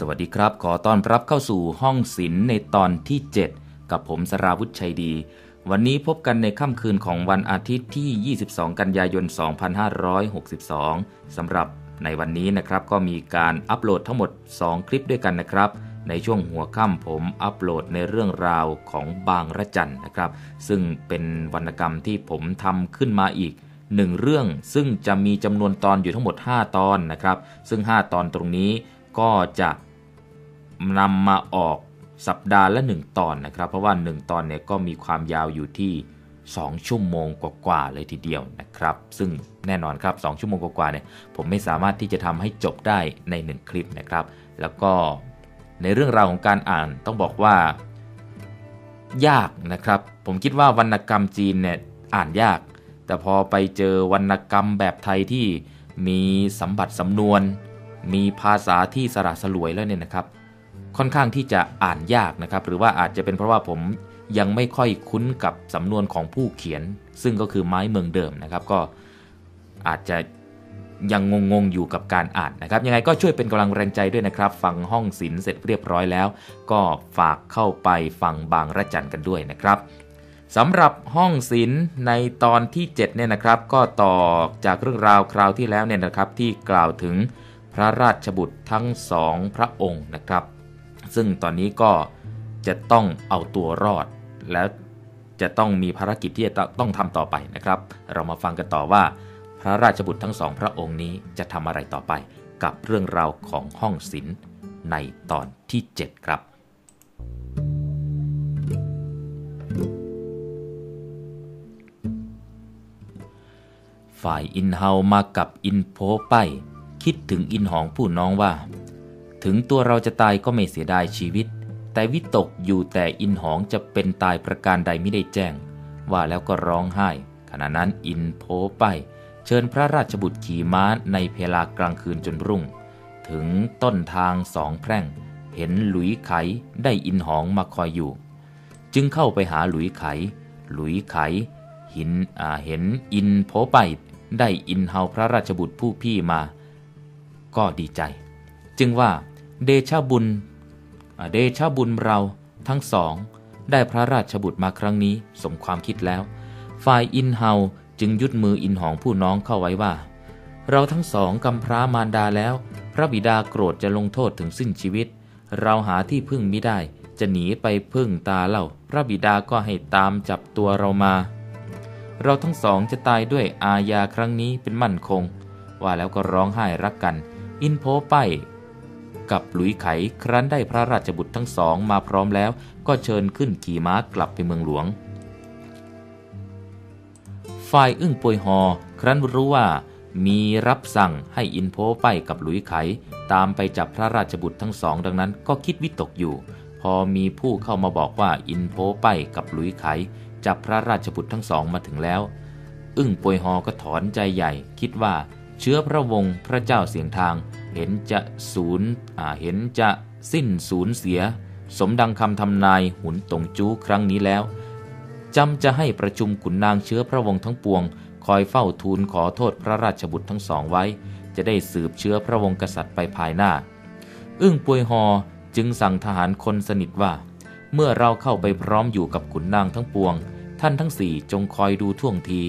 สวัสดีครับ ขอต้อนรับเข้าสู่ห้องศิลในตอนที่ 7 กับผมสราวุฒิชัยดี วันนี้พบกันในค่ำคืนของวันอาทิตย์ที่ 22 กันยายน2562สำหรับในวันนี้นะครับ ก็มีการอัปโหลดทั้งหมด 2 คลิปด้วยกันนะครับ ในช่วงหัวค่ำผมอัปโหลดในเรื่องราวของบางระจันนะครับ ซึ่งเป็นวรรณกรรมที่ผมทำขึ้นมาอีกหนึ่งเรื่องซึ่งจะมีจำนวนตอนอยู่ทั้งหมด 5 ตอนนะครับ ซึ่ง 5 ตอนตรงนี้ก็จะนำมาออกสัปดาห์ละ1 ตอนนะครับ เพราะว่า 1 ตอนเนี่ยก็มีความยาวอยู่ที่ 2ชั่วโมงกว่าๆเลยทีเดียวนะครับ ซึ่งแน่นอนครับ 2 ชั่วโมงกว่าๆเนี่ยผมไม่สามารถที่จะทำให้จบได้ใน 1 คลิปนะครับ แล้วก็ในเรื่องราวของการอ่านต้องบอกว่า ยากนะครับ ผมคิดว่าวรรณกรรมจีนเนี่ยอ่านยาก แต่พอไปเจอวรรณกรรมแบบไทยที่มีสัมบัติสำนวน มีภาษาที่สระสลวยแล้วเนี่ยนะครับค่อนข้างที่จะอ่านยากนะครับ หรือว่าอาจจะเป็นเพราะว่าผมยังไม่ค่อยคุ้นกับสำนวนของผู้เขียน ซึ่งก็คือไม้เมืองเดิมนะครับ ก็อาจจะยังงงๆอยู่กับการอ่านนะครับ ยังไงก็ช่วยเป็นกำลังแรงใจด้วยนะครับ ฟังห้องศิลเสร็จเรียบร้อยแล้ว ก็ฝากเข้าไปฟังบางระจันกันด้วยนะครับสำหรับห้องศิลในตอนที่7เนี่ยนะครับ ก็ต่อจากเรื่องราวคราวที่แล้วเนี่ยนะครับ ที่กล่าวถึงพระราชบุตรทั้งสองพระองค์นะครับซึ่งตอนนี้ก็จะต้องเอาตัวรอด และจะต้องมีภารกิจที่จะต้องทำต่อไปนะครับ เรามาฟังกันต่อว่าพระราชบุตรทั้งสอง พระองค์นี้จะทำอะไรต่อไปกับเรื่องราวของห้องศิลป์ในตอนที่ 7 ครับ ฝ่ายอินเฮามากับอินโพไปคิดถึงอินหองผู้น้องว่าถึงตัวเราจะตายก็ไม่เสียดายชีวิต แต่วิตกอยู่แต่อินหองจะเป็นตายประการใดไม่ได้แจ้ง ว่าแล้วก็ร้องไห้ ขณะนั้นอินโพไป เชิญพระราชบุตรขี่ม้าในเพลากลางคืนจนรุ่ง ถึงต้นทางสองแพร่ง เห็นหลุยไขได้อินหองมาคอยอยู่ จึงเข้าไปหาหลุยไข หลุยไข หินเห็นอินโพไป ได้อินเฮาพระราชบุตรผู้พี่มา ก็ดีใจ จึงว่าเดชบุญ เดชบุญเราทั้งสอง ได้พระราชบุตรมาครั้งนี้ สมความคิดแล้ว ฝ่ายอินเฮาจึงยุดมืออินหองผู้น้องเข้าไว้ว่า เราทั้งสองกำพร้ามารดาแล้ว พระบิดาโกรธจะลงโทษถึงสิ้นชีวิต เราหาที่พึ่งไม่ได้จะหนีไปพึ่งตาเล่า พระบิดาก็ให้ตามจับตัวเรามา เราทั้งสองจะตายด้วยอาญาครั้งนี้เป็นมั่นคง ว่าแล้วก็ร้องไห้รักกัน อินโพไปกับหลุยไขครั้นได้พระราชบุตรทั้งสองมาพร้อมแล้ว ก็เชิญขึ้นขี่ม้ากลับไปเมืองหลวง ฝ่ายอึ้งปวยหอ ครั้นรู้ว่า มีรับสั่งให้อินโพไปกับหลุยไขตามไปจับพระราชบุตรทั้งสองดังนั้นก็คิดวิตกอยู่ พอมีผู้เข้ามาบอกว่าอินโพไปกับหลุยไขจับพระราชบุตรทั้งสองมาถึงแล้ว อึ้งปวยหอก็ถอนใจใหญ่คิดว่า เชื้อพระวงศ์พระเจ้าเสียงทางเห็นจะศู์เห็นจะสิ้นศูนย์เสีย สมดังคำทำนายหุนตงจูครั้งนี้แล้ว จำจะให้ประชุมขุนนางเชื้อพระวงศ์ทั้งปวง คอยเฝ้าทูลขอโทษพระราชบุตรทั้งสองไว้ จะได้สืบเชื้อพระวงศ์กษัตริย์ไปภายหน้า อึ้งปวยหอ จึงสั่งทหารคนสนิทว่า เมื่อเราเข้าไปพร้อมอยู่กับขุนนางทั้งปวง ท่านทั้งสี่ จงคอยดูท่วงที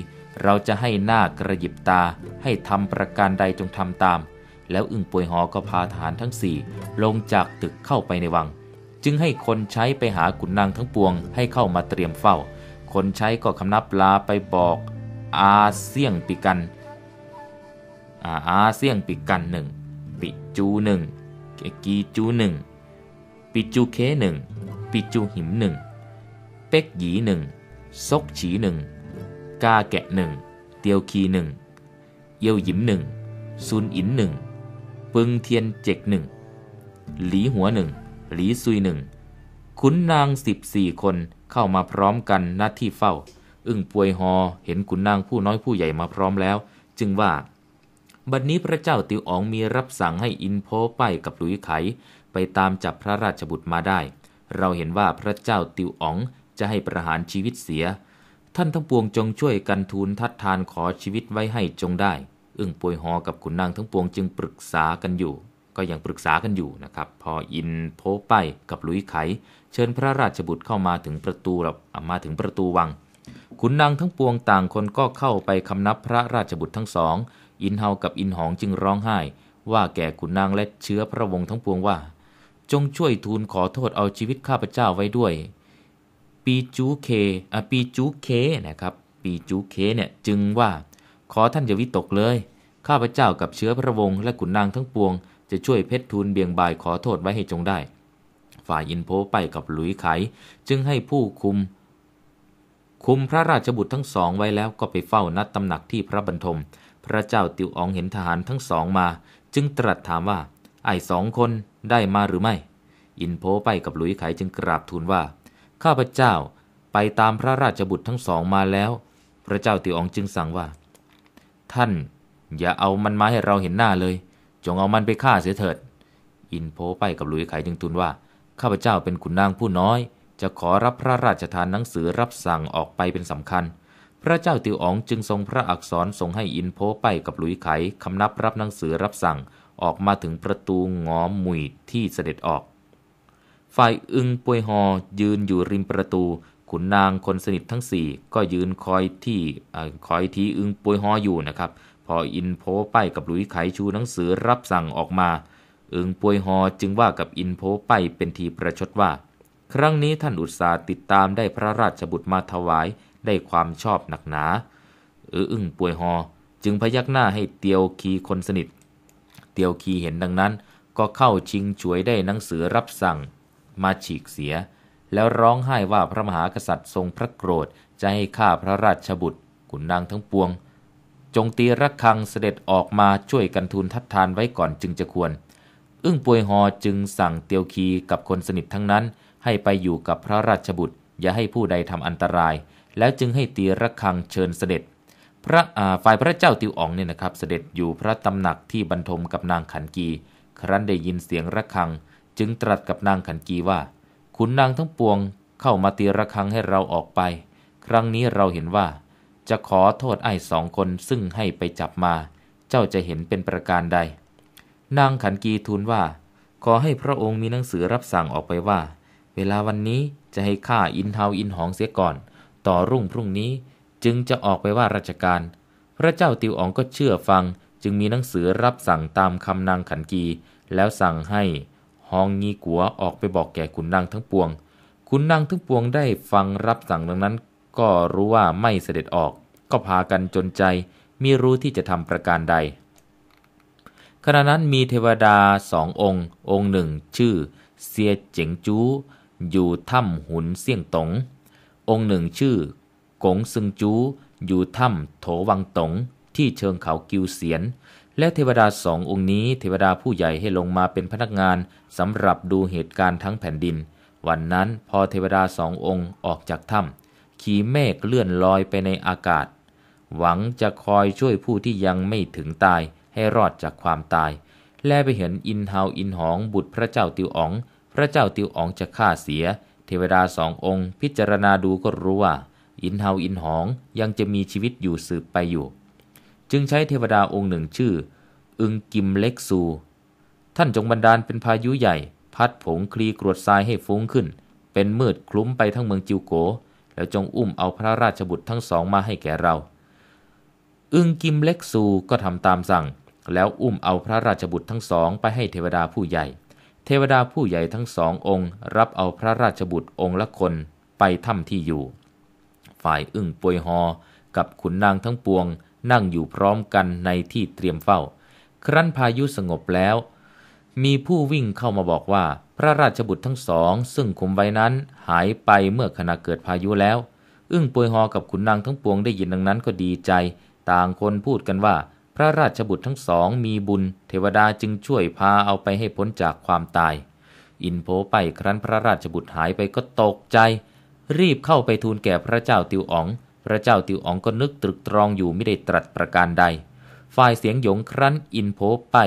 เราจะให้หน้ากระยิบตา ให้ทำประการใดจงทำตามแล้วอึ่งป่วยหอก็พาทหารทั้งสี่ลงจากตึกเข้าไปในวัง จึงให้คนใช้ไปหาขุนนางทั้งปวงให้เข้ามาเตรียมเฝ้า คนใช้ก็คำนับลาไปบอก อาเสี่ยงปีกัน อาอาเสี่ยงปีกันหนึ่งปิจูหนึ่งเกีจูหนึ่งปิจูเคหนึ่งปิจูหิมหนึ่ง เป็กหยีหนึ่ง ซกฉีหนึ่ง กาแกะหนึ่ง เตียวคีหนึ่ง เยียวหยิมหนึ่งซุนอินหนึ่งปึงเทียนเจกหนึ่งหลีหัวหนึ่งหลีซุยหนึ่งขุนนางสิบสี่คนเข้ามาพร้อมกันหน้าที่เฝ้า อึ้งปวยหอเห็นขุนนางผู้น้อยผู้ใหญ่มาพร้อมแล้ว จึงว่า บัดนนี้พระเจ้าติวอองมีรับสั่งให้อินโพป้ายกับหลุยไข ไปตามจับพระราชบุตรมาได้ เราเห็นว่าพระเจ้าติวอองจะให้ประหารชีวิตเสีย ท่านทั้งปวงจงช่วยกันทูลทัดทานขอชีวิตไว้ให้จงได้อึ้งปวยหอ กับขุนนางทั้งปวงจึงปรึกษากันอยู่ ก็ยังปรึกษากันอยู่นะครับ พออินโพไปกับลุยไข เชิญพระราชบุตรเข้ามาถึงประตูรมาถึงประตูวัง ขุนนางทั้งปวงต่างคนก็เข้าไปคำนับพระราชบุตรทั้งสอง อินเฮา กับอินหองจึงร้องไห้ ว่าแก่ขุนนางและเชื้อพระวงศ์ทั้งปวงว่า จงช่วยทูลขอโทษเอาชีวิตข้าพเจ้าไว้ด้วย ปีจูเค อ่ะปีจูเค นะครับ ปีจูเคเนี่ยจึงว่าขอท่านอย่าวิตกเลย ข้าพเจ้ากับเชื้อพระวงศ์และขุนนางทั้งปวง จะช่วยเพชรทูลเบียงบายขอโทษไว้ให้จงได้ ฝ่ายอินโพไปกับหลุยไข จึงให้ผู้คุม คุมพระราชบุตรทั้งสองไว้แล้วก็ไปเฝ้านัดตำหนักที่พระบรรทม พระเจ้าติวอองเห็นทหารทั้งสองมา จึงตรัสถามว่า ไอ้สองคนได้มาหรือไม่ อินโพไปกับหลุยไขจึงกราบทูลว่า ข้าพเจ้าไปตามพระราชบุตรทั้งสองมาแล้ว พระเจ้าติวอองจึงสั่งว่าท่าน อย่าเอามันมาให้เราเห็นหน้าเลย จงเอามันไปฆ่าเสียเถิด อินโพไปกับหลุยไขจึงทูลว่า ข้าพเจ้าเป็นขุนนางผู้น้อย จะขอรับพระราชทานหนังสือรับสั่งออกไปเป็นสำคัญ พระเจ้าติวอ๋องจึงทรงพระอักษรส่งให้อินโพไปกับหลุยไขคำนับรับหนังสือรับสั่งออกมาถึงประตูงอมมุยที่เสด็จออกฝ่ายอึงปวยหอยืนอยู่ริมประตูขุนนางคนสนิททั้ง 4 ก็ยืนคอยที่คอยทีอึงปวยฮออยู่นะครับพออินโพไปกับหลุยไขชูหนังสือรับสั่งออกมา อึงปวยฮอจึงว่ากับอินโพไปเป็นทีประชดว่า ครั้งนี้ท่านอุตสาติดตามได้พระราชบุตรมาถวายได้ความชอบหนักหนาเอออึ้งป่วยหอจึงพยักหน้าให้เตียวคีคนสนิท เตียวคีเห็นดังนั้น ก็เข้าชิงช่วยได้หนังสือรับสั่ง มาฉีกเสียแล้วร้องไห้ว่าพระมหากษัตริย์ทรงพระโกรธจะให้ฆ่าพระราชบุตรขุนนางทั้งปวง จงตีระฆังเสด็จออกมาช่วยกันทูลทัดทานไว้ก่อนจึงจะควร อึ้งปวยหอจึงสั่งเตียวคีกับคนสนิททั้งนั้นให้ไปอยู่กับพระราชบุตร อย่าให้ผู้ใดทำอันตราย แล้วจึงให้ตีระฆังเชิญเสด็จ พระฝ่ายพระเจ้าติวอองเนี่ยนะครับ เสด็จอยู่พระตำหนักที่บรรทมกับนางขันกี ครั้นได้ยินเสียงระฆัง จึงตรัสกับนางขันกีว่าขุนนางทั้งปวงเข้ามาตีระฆังให้เราออกไป ครั้งนี้เราเห็นว่า จะขอโทษไอ้สองคนซึ่งให้ไปจับมา เจ้าจะเห็นเป็นประการใด นางขันกีทูลว่า ขอให้พระองค์มีหนังสือรับสั่งออกไปว่า เวลาวันนี้จะให้ข้าอินเทาอินหองเสียก่อน ต่อรุ่งพรุ่งนี้จึงจะออกไปว่าราชการ พระเจ้าติวอ๋องก็เชื่อฟัง จึงมีหนังสือรับสั่งตามคำนางขันกีแล้วสั่งให้ฮองงีกัวออกไปบอกแก่ขุนนางทั้งปวง ขุนนางทั้งปวงได้ฟังรับสั่งดังนั้น ก็รู้ว่าไม่เสด็จออก ก็พากันจนใจมิรู้ที่จะทำประการใด ขณะนั้นมีเทวดาสององค์ องค์หนึ่ง ชื่อเซียเจ๋งจูอยู่ถ้ำหุนเสี่ยงตงองค์หนึ่งชื่อ กงซึงจูอยู่ถ้ำโถวังตงที่เชิงเขากิวเสียนและเทวดาสององค์นี้ เทวดาผู้ใหญ่ให้ลงมาเป็นพนักงานสำหรับดูเหตุการณ์ทั้งแผ่นดิน วันนั้นพอเทวดาสององค์ออกจากถ้ำขี่เมฆเลื่อนลอยไปในอากาศ หวังจะคอยช่วยผู้ที่ยังไม่ถึงตาย ให้รอดจากความตาย แลไปเห็นอินเฮาอินหองบุตรพระเจ้าติวอองพระเจ้าติวอองจะฆ่าเสีย เทวดาสององค์ พิจารณาดูก็รู้ว่า อินเฮาอินหองยังจะมีชีวิตอยู่สืบไปอยู่จึงใช้เทวดาองค์หนึ่งชื่อ อึงกิมเล็กซู ท่านจงบันดาลเป็นพายุใหญ่ พัดผงคลีกรวดทรายให้ฟุ้งขึ้น เป็นมืดคลุ้มไปทั้งเมืองจิวโก แล้วจงอุ้มเอาพระราชบุตรทั้งสองมาให้แก่เรา อึงกิมเล็กซูก็ทำตามสั่ง แล้วอุ้มเอาพระราชบุตรทั้งสองไปให้เทวดาผู้ใหญ่ เทวดาผู้ใหญ่ทั้งสององค์ รับเอาพระราชบุตรองค์ละคนไปถ้ำที่อยู่ ฝ่ายอึ้งปวยฮอกับขุนนางทั้งปวงนั่งอยู่พร้อมกันในที่เตรียมเฝ้า ครั้นพายุสงบแล้ว มีผู้วิ่งเข้ามาบอกว่า พระราชบุตรทั้งสองซึ่งคุมไว้นั้นหายไปเมื่อขณะเกิดพายุแล้ว อึ้งปวยหอกับขุนนางทั้งปวงได้ยินดังนั้นก็ดีใจ ต่างคนพูดกันว่าพระราชบุตรทั้งสองมีบุญ เทวดาจึงช่วยพาเอาไปให้พ้นจากความตาย อินโพไปครั้นพระราชบุตรหายไปก็ตกใจ รีบเข้าไปทูลแก่พระเจ้าติวอ๋องพระเจ้าติวอ๋องก็นึกตรึกตรองอยู่ไม่ได้ตรัสประการใด ฝ่ายเสียงหยงครั้นอินโพไป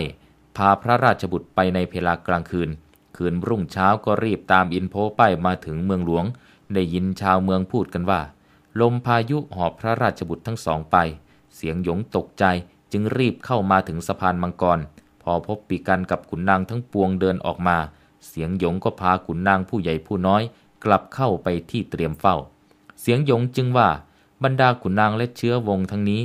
พาพระราชบุตรไปในเวลากลางคืน คืนรุ่งเช้าก็รีบตามอินโพไปมาถึงเมืองหลวง ได้ยินชาวเมืองพูดกันว่า ลมพายุหอบพระราชบุตรทั้งสองไป เสียงหยงตกใจจึงรีบเข้ามาถึงสะพานมังกร พอพบปีกันกับขุนนางทั้งปวงเดินออกมา เสียงหยงก็พาขุนนางผู้ใหญ่ผู้น้อยกลับเข้าไปที่เตรียมเฝ้า เสียงหยงจึงว่าบรรดา ขุนนาง และ เชื้อวงทั้งนี้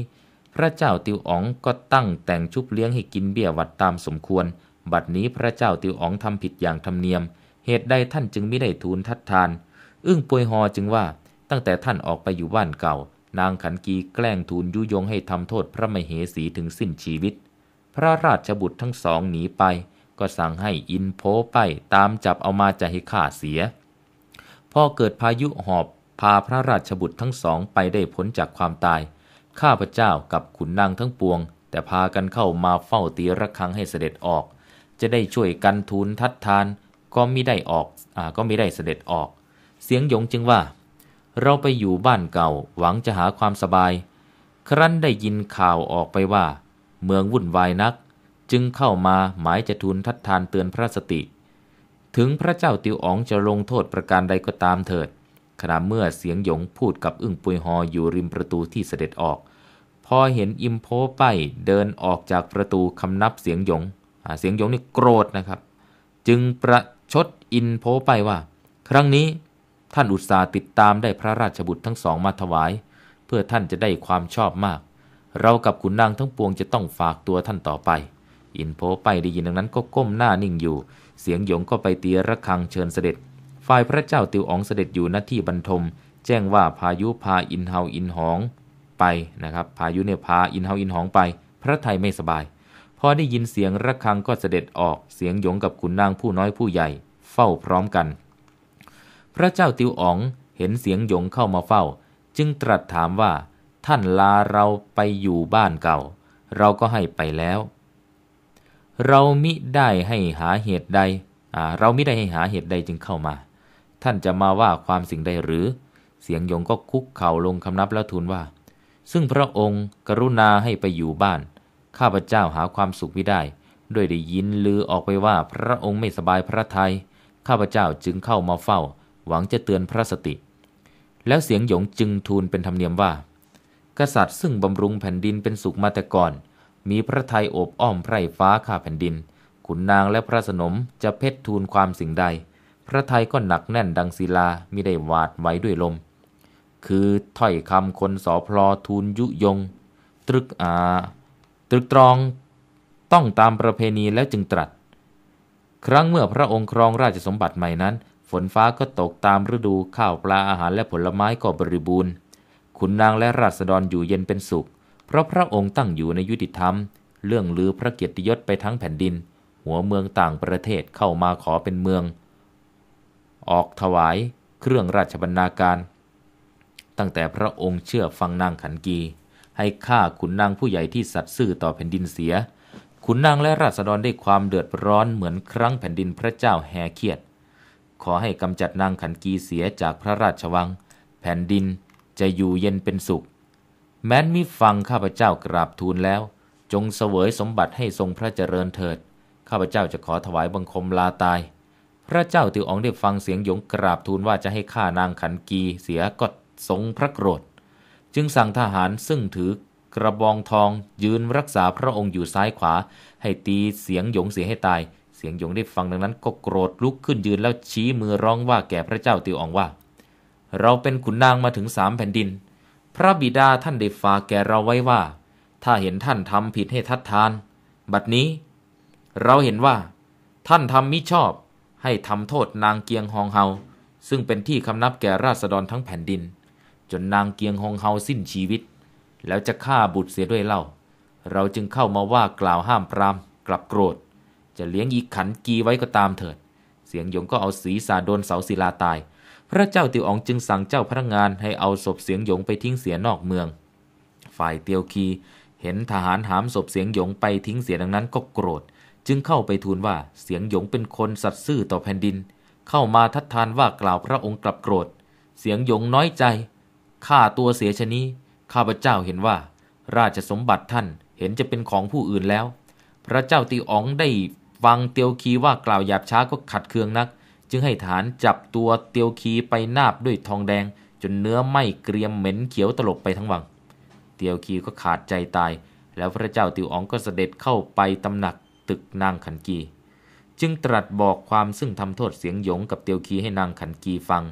พระเจ้าติวอ๋องก็ตั้งแต่งชุบเลี้ยงให้กินเบี้ยวัดตามสมควร บัดนี้พระเจ้าติวอ๋องทำผิดอย่างธรรมเนียม เหตุใดท่านจึงไม่ได้ทูลทัดทาน อึ้งปวยหอจึงว่า ตั้งแต่ท่านออกไปอยู่บ้านเก่า นางขันกีแกล้งทูลยุยงให้ทำโทษพระมเหสีถึงสิ้นชีวิต พระราชบุตรทั้งสองหนีไป ก็สั่งให้อินโพไปตามจับเอามาจะให้ข่าเสียพอเกิดพายุหอบพาพระราชบุตรทั้งสองไปได้พ้นจากความตาย ข้าพเจ้ากับขุนนางทั้งปวง แต่พากันเข้ามาเฝ้าตีระรังให้เสด็จออก จะได้ช่วยกันทูลทัดทานก็มิได้ออกอ่าก็มิได้เสด็จออก เสียงหยงจึงว่า เราไปอยู่บ้านเก่า หวังจะหาความสบาย ครั้นได้ยินข่าวออกไปว่า เมืองวุ่นวายนัก จึงเข้ามาหมายจะทูลทัดทานเตือนพระสติ ถึงพระเจ้าติวอ๋องจะลงโทษประการใดก็ตามเถิดขณะเมื่อเสียงหยงพูดกับอึ้งปุยฮออยู่ริมประตูที่เสด็จออก พอเห็นอิมโพไปเดินออกจากประตูคำนับเสียงหยงเสียงหยงนี่โกรธนะครับ จึงประชดอินโพไปว่า ครั้งนี้ท่านอุตสาติดตามได้พระราชบุตรทั้งสองมาถวาย เพื่อท่านจะได้ความชอบมาก เรากับขุนนางทั้งปวงจะต้องฝากตัวท่านต่อไป อินโพไปได้ยินดังนั้นก็ก้มหน้านิ่งอยู่ เสียงหยงก็ไปตีระฆังเชิญเสด็จฝ่ายพระเจ้าติวอองเสด็จอยู่หน้าที่บรรทม แจ้งว่าพายุพาอินเฮาอินหองไปนะครับพายุเนี่ยพาอินเฮาอินหองไป พระไทยไม่สบายพอได้ยินเสียงระฆังก็เสด็จออกเสียงหยงกับขุนนางผู้น้อยผู้ใหญ่ เฝ้าพร้อมกัน พระเจ้าติวอองเห็นเสียงหยงเข้ามาเฝ้า จึงตรัสถามว่า ท่านลาเราไปอยู่บ้านเก่า เราก็ให้ไปแล้ว เรามิได้ให้หาเหตุใดเรามิได้ให้หาเหตุใดจึงเข้ามาท่านจะมาว่าความสิ่งใดหรือ เสียงยงก็คุกเข่าลงคำนับแล้วทูลว่า ซึ่งพระองค์กรุณาให้ไปอยู่บ้าน ข้าพเจ้าหาความสุขไม่ได้ ด้วยได้ยินลือออกไปว่าพระองค์ไม่สบายพระทยัย ข้าพเจ้าจึงเข้ามาเฝ้า หวังจะเตือนพระสติ แล้วเสียงหยงจึงทูลเป็นธรรมเนียมว่า กษัตริย์ซึ่งบำรุงแผ่นดินเป็นสุขมาแต่ก่อน มีพระทัยโอบอ้อมไพร่ฟ้าข้าแผ่นดิน ขุนนางและพระสนมจะเพชรทูลความสิ่งใดพระไทยก็หนักแน่นดังศิลามิได้วาดไว้ด้วยลม คือถ้อยคำคนสอพลอทูลยุยง ตรึกอา ตรึกตรอง ต้องตามประเพณีแล้วจึงตรัส ครั้งเมื่อพระองค์ครองราชสมบัติใหม่นั้น ฝนฟ้าก็ตกตามฤดู ข้าวปลาอาหารและผลไม้ก็บริบูรณ์ ขุนนางและราษฎรอยู่เย็นเป็นสุข เพราะพระองค์ตั้งอยู่ในยุติธรรม เรื่องลือพระเกียรติยศไปทั้งแผ่นดิน หัวเมืองต่างประเทศเข้ามาขอเป็นเมืองออกถวายเครื่องราชบรรณาการ ตั้งแต่พระองค์เชื่อฟังนางขันกี ให้ฆ่าขุนนางผู้ใหญ่ที่สัตว์ซื่อต่อแผ่นดินเสียขุนนางและราษฎรได้ความเดือดร้อนเหมือนครั้งแผ่นดินพระเจ้าแฮเคียด ขอให้กำจัดนางขันกีเสียจากพระราชวัง แผ่นดินจะอยู่เย็นเป็นสุข แม้นมิฟังข้าพเจ้ากราบทูลแล้ว จงเสวยสมบัติให้ทรงพระเจริญเถิด ข้าพเจ้าจะขอถวายบังคมลาตายพระเจ้าติวอองได้ฟังเสียงหยงกราบทูลว่าจะให้ฆ่านางขันกีเสียก็สงพระโกรธ จึงสั่งทหารซึ่งถือกระบองทองยืนรักษาพระองค์อยู่ซ้ายขวา ให้ตีเสียงหยงเสียให้ตาย เสียงหยงได้ฟังดังนั้นก็โกรธลุกขึ้นยืนแล้วชี้มือร้องว่าแก่พระเจ้าติวอองว่า เราเป็นขุนนางมาถึงสามแผ่นดิน พระบิดาท่านได้ฝากแก่เราไว้ว่า ถ้าเห็นท่านทำผิดให้ทัดทาน บัดนี้ เราเห็นว่า ท่านทำมิชอบให้ทำโทษนางเกียงฮองเฮาซึ่งเป็นที่คำนับแก่ราษฎรทั้งแผ่นดิน จนนางเกียงฮองเฮาสิ้นชีวิต แล้วจะฆ่าบุตรเสียด้วยเล่า เราจึงเข้ามาว่ากล่าวห้ามปรามกลับโกรธ จะเลี้ยงอีกขันกีไว้ก็ตามเถิดเสียงหยงก็เอาศีรษะโดนเสาศิลาตาย พระเจ้าติวอองจึงสั่งเจ้าพนักงานให้เอาศพเสียงหยงไปทิ้งเสียนอกเมือง ฝ่ายเตียวคีเห็นทหารหามศพเสียงหยงไปทิ้งเสียดังนั้นก็โกรธจึงเข้าไปทูลว่าเสียงหยงเป็นคนสัตซ์ซื่อต่อแผ่นดิน เข้ามาทัดทานว่ากล่าวพระองค์กลับโกรธเสียงหยงน้อยใจข้าตัวเสียชนี้ ข้าพเจ้าเห็นว่าราชสมบัติท่านเห็นจะเป็นของผู้อื่นแล้ว พระเจ้าตีอ๋องได้ฟังเตียวคีว่ากล่าวหยาบช้าก็ขัดเคืองนัก จึงให้ฐานจับตัวเตียวคีไปนาบด้วยทองแดง จนเนื้อไหม้เกรียมเหม็นเขียวตลบไปทั้งวัง เตียวคีก็ขาดใจตาย แล้วพระเจ้าติวอ๋องก็เสด็จเข้าไปตำหนักตึกนางขันกี จึงตรัสบอกความซึ่งทำโทษเสียงหยงกับเตียวคีให้นางขันกีฟัง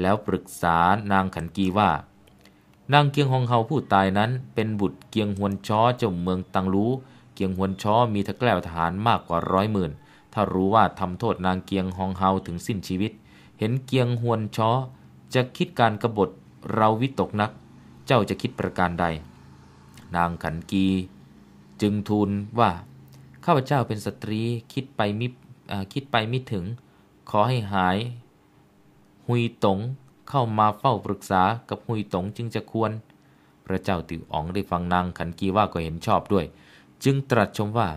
แล้วปรึกษานางขันกีว่า นางเกียงฮองเฮาผู้ตายนั้น เป็นบุตรเกียงฮวนช้อเจ้าเมืองตังรู้เกียงฮวนช้อมีทกแกล้วทหารมากกว่าร้อยหมื่นถ้ารู้ว่าทำโทษนางเกียงฮองเฮาถึงสิ้นชีวิต เห็นเกียงฮวนช้อจะคิดการกรบฏเราวิตกนัก เจ้าจะคิดประการใด นางขันกี จึงทูลว่าข้าพเจ้าเป็นสตรีคิดไปมิคิดไปมิถึง ขอให้หาย หุยตงเข้ามาเฝ้าปรึกษากับหุยตงจึงจะควร พระเจ้าติวอ๋อง ได้ฟังนางขันกีว่าก็เห็นชอบด้วย จึงตรัสชมว่า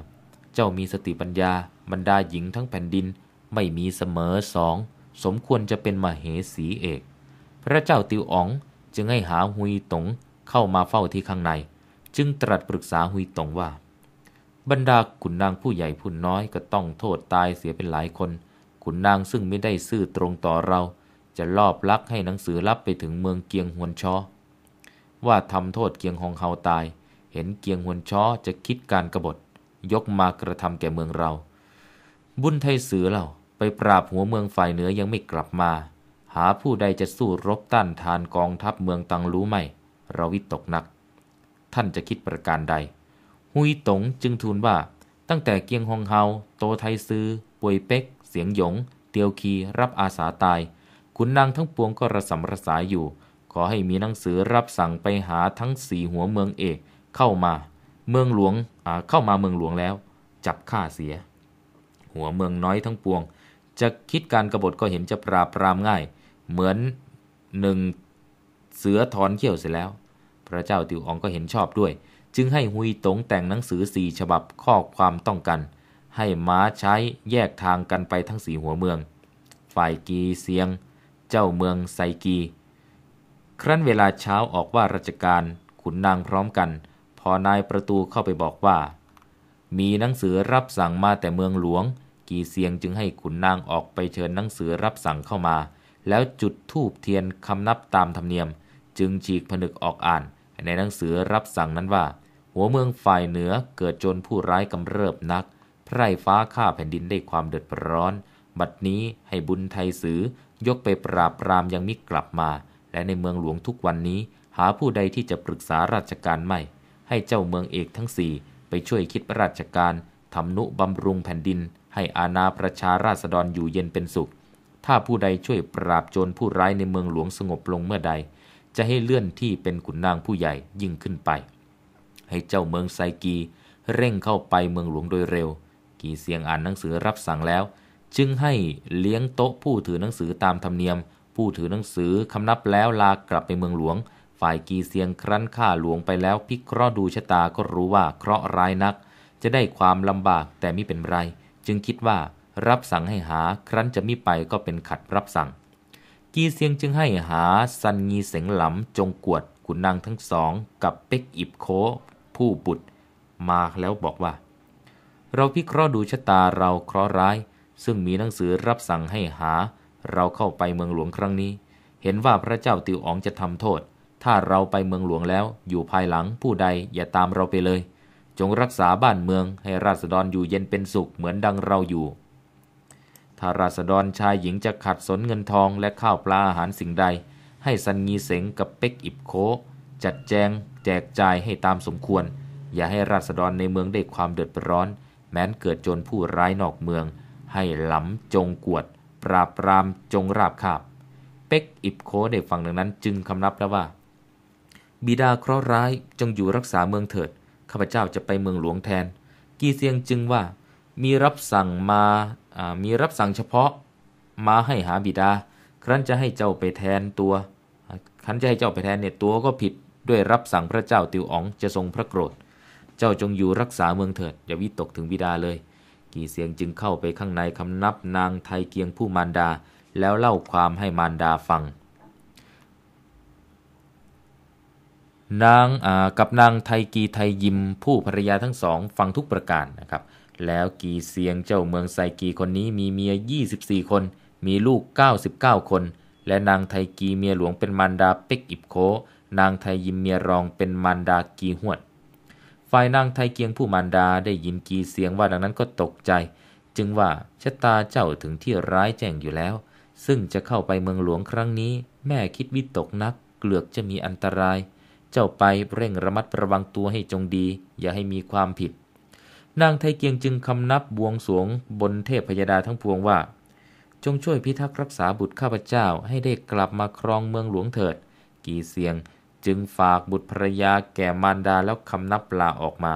เจ้ามีสติปัญญาบรรดาหญิงทั้งแผ่นดินไม่มีเสมอสอง สมควรจะเป็นมาเหสีเอก พระเจ้าติวอ๋องจึงให้หาหุยตงเข้ามาเฝ้าที่ข้างใน จึงตรัสปรึกษาหุยตงว่าบรรดาขุนนางผู้ใหญ่ผู้น้อยก็ต้องโทษตายเสียเป็นหลายคน ขุนนางซึ่งไม่ได้ซื่อตรงต่อเรา จะลอบลักให้หนังสือลับไปถึงเมืองเกียงหวนชอว่าทำโทษเกียงหองเฮาตาย เห็นเกียงหวนชอจะคิดการกรบฏ ยกมากระทำแก่เมืองเรา บุญไทยเสือเรา ไปปราบหัวเมืองฝ่ายเหนือยังไม่กลับมา หาผู้ใดจะสู้รบต้านทานกองทัพเมืองตังรู้ไหมเราวิตกนัก ท่านจะคิดประการใดุยตงจึงทูลว่าตั้งแต่เกียงฮองเฮาโตไทซือป่วยเป็กเสียงหยงเตียวคีรับอาสาตายขุนนางทั้งปวงก็ระสำระสายอยู่ ขอให้มีหนังสือรับสั่งไปหาทั้งสี่หัวเมืองเอกเข้ามา เมืองหลวงเข้ามาเมืองหลวงแล้ว จับฆ่าเสีย หัวเมืองน้อยทั้งปวง จะคิดการกรบฏก็เห็นจะปราบปรามง่าย เหมือนหนึ่งเสือถอนเขี้ยวเสร็จแล้ว พระเจ้าติวอองก็เห็นชอบด้วยจึงให้หุยตงแต่งหนังสือสี่ฉบับข้อความต้องกัน ให้ม้าใช้แยกทางกันไปทั้งสี่หัวเมือง ฝ่ายกีเซียง เจ้าเมืองไซกี ครั้นเวลาเช้าออกว่าราชการ ขุนนางพร้อมกัน พอนายประตูเข้าไปบอกว่า มีหนังสือรับสั่งมาแต่เมืองหลวง กีเซียงจึงให้ขุนนางออกไปเชิญหนังสือรับสั่งเข้ามา แล้วจุดธูปเทียนคำนับตามธรรมเนียม จึงฉีกผนึกออกอ่านในหนังสือรับสั่งนั้นว่า หัวเมืองฝ่ายเหนือเกิดจนผู้ร้ายกำเริบนัก ไพร่ฟ้าฆ่าแผ่นดินได้ความเดือดร้อน บัดนี้ให้บุญไทยสือยกไปปราบปรามยังมิกลับมา และในเมืองหลวงทุกวันนี้ หาผู้ใดที่จะปรึกษาราชการไม่ ให้เจ้าเมืองเอกทั้งสี่ไปช่วยคิดราชการทำนุบำรุงแผ่นดิน ให้อาณาประชาราษฎรอยู่เย็นเป็นสุข ถ้าผู้ใดช่วยปราบโจรผู้ร้ายในเมืองหลวงสงบลงเมื่อใดจะให้เลื่อนที่เป็นขุนนางผู้ใหญ่ยิ่งขึ้นไป ให้เจ้าเมืองไซกี เร่งเข้าไปเมืองหลวงโดยเร็ว กีเซียงอ่านหนังสือรับสั่งแล้ว จึงให้เลี้ยงโต๊ะผู้ถือหนังสือตามธรรมเนียม ผู้ถือหนังสือคำนับแล้วลากลับไปเมืองหลวง ฝ่ายกีเซียงครั้นฆ่าหลวงไปแล้ว พิเคราะห์ดูชะตาก็รู้ว่าเคราะห์ร้ายนัก จะได้ความลำบากแต่ไม่เป็นไร จึงคิดว่ารับสั่งให้หาครั้นจะไม่ไปก็เป็นขัดรับสั่งกีเซียงจึงให้หาซันงีเสงหลำจงกวดขุนนางทั้งสอง กับเป็กอิบโค ผู้บุตรมาแล้วบอกว่า เราพิเคราะห์ดูชะตาเราเคราะห์ร้าย ซึ่งมีหนังสือรับสั่งให้หา เราเข้าไปเมืองหลวงครั้งนี้ เห็นว่าพระเจ้าติวอ๋องจะทำโทษ ถ้าเราไปเมืองหลวงแล้ว อยู่ภายหลังผู้ใดอย่าตามเราไปเลย จงรักษาบ้านเมือง ให้ราษฎรอยู่เย็นเป็นสุขเหมือนดังเราอยู่ถ้าราษฎรชายหญิงจะขัดสนเงินทองและข้าวปลาอาหารสิ่งใด ให้สันงีเสงกับเป็กอิบโคจัดแจงแจกจ่ายให้ตามสมควร อย่าให้ราษฎรในเมืองได้ความเดือดร้อน แม้นเกิดโจรผู้ร้ายนอกเมืองให้หลำจงกวดปราบปรามจงราบคาบ เป็กอิบโคได้ฟังดังนั้นจึงคำนับแล้วว่า บิดาเคราะห์ร้ายจงอยู่รักษาเมืองเถิดข้าพเจ้าจะไปเมืองหลวงแทน กีเซียงจึงว่ามีรับสั่งมามีรับสั่งเฉพาะมาให้หาบิดา ครั้นจะให้เจ้าไปแทนตัวครั้นจะให้เจ้าไปแทนเนี่ยตัวก็ผิดด้วยรับสั่งพระเจ้าติวอ๋อง จะทรงพระโกรธ เจ้าจงอยู่รักษาเมืองเถิด อย่าวิตกถึงบิดาเลย กี่เสียงจึงเข้าไปข้างในคำนับนางไทยเกียงผู้มารดาแล้วเล่าความให้มารดาฟัง นางกับนางไทยกีไทยยิมผู้ภรรยาทั้งสอง ฟังทุกประการนะครับแล้วกีเซียงเจ้าเมืองไซกีคนนี้มีเมีย 24 คน มีลูก99คนและนางไทกีเมียหลวงเป็นมารดาเป็กอิบโค นางไทยิมเมียรองเป็นมารดากีหวดฝ่ายนางไทเกียงผู้มารดาได้ยินกีเสียงว่าดังนั้นก็ตกใจ จึงว่าชะตาเจ้าถึงที่ร้ายแจ้งอยู่แล้ว ซึ่งจะเข้าไปเมืองหลวงครั้งนี้ แม่คิดวิตกนักเกลือกจะมีอันตราย เจ้าไปเร่งระมัดระวังตัวให้จงดี อย่าให้มีความผิดนางไทยเกียงจึงคำนับบวงสวงบนเทพพยดาทั้งพวงว่า จงช่วยพิทักษ์รักษาบุตรข้าพเจ้าให้ได้กลับมาครองเมืองหลวงเถิด กีเสียงจึงฝากบุตรภรยาแก่มารดาแล้วคำนับลาออกมา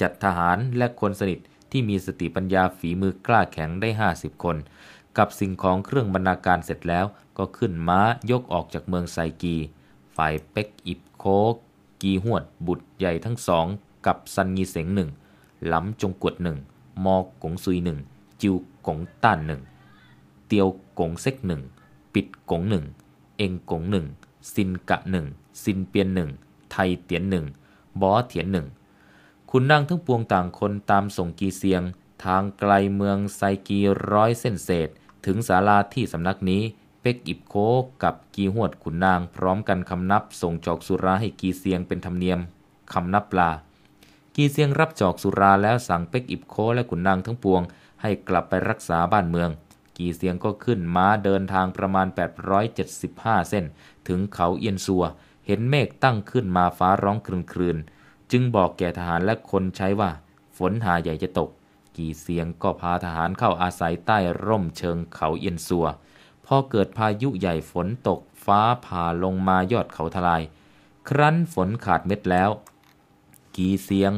จัดทหารและคนสนิทที่มีสติปัญญาฝีมือกล้าแข็งได้ 50 คน กับสิ่งของเครื่องบรรณาการเสร็จแล้วก็ขึ้นม้ายกออกจากเมืองไซกี ฝ่ายเป็กอิบโคกีหวดบุตรใหญ่ทั้งสองกับซันงีเสงหนึ่งหลำจงกวดหนึ่ง มอกงซุยหนึ่ง จิวกงต้านหนึ่ง เตียวกงเซกหนึ่ง ปิดกงหนึ่ง เองกงหนึ่งซินกะหนึ่งซินเปียนหนึ่ง ไทยเตียนหนึ่งบอเถียนหนึ่งคุณนั่งทั้งปวงต่างคนตามส่งกีเซียง ทางไกลเมืองไซกีร้อยเส้นเศษถึงศาลาที่สำนักนี้เป็กอิบโคกับกีหวดขุนนางพร้อมกันคำนับส่งจอกสุราให้กีเซียงเป็นธรรมเนียมคำนับปลากีเซียงรับจอกสุราแล้วสั่งเป็กอิบโคและขุนนางทั้งปวงให้กลับไปรักษาบ้านเมือง กีเซียงก็ขึ้นม้าเดินทางประมาณ 875 เส้นถึงเขาเอียนซัว เห็นเมฆตั้งขึ้นมาฟ้าร้องครืนครืนจึงบอกแก่ทหารและคนใช้ว่า ฝนหาใหญ่จะตก กีเซียงก็พาทหารเข้าอาศัยใต้ร่มเชิงเขาเอียนซัว พอเกิดพายุใหญ่ฝนตกฟ้าผ่าลงมายอดเขาทลาย ครั้นฝนขาดเม็ดแล้วกีเสียง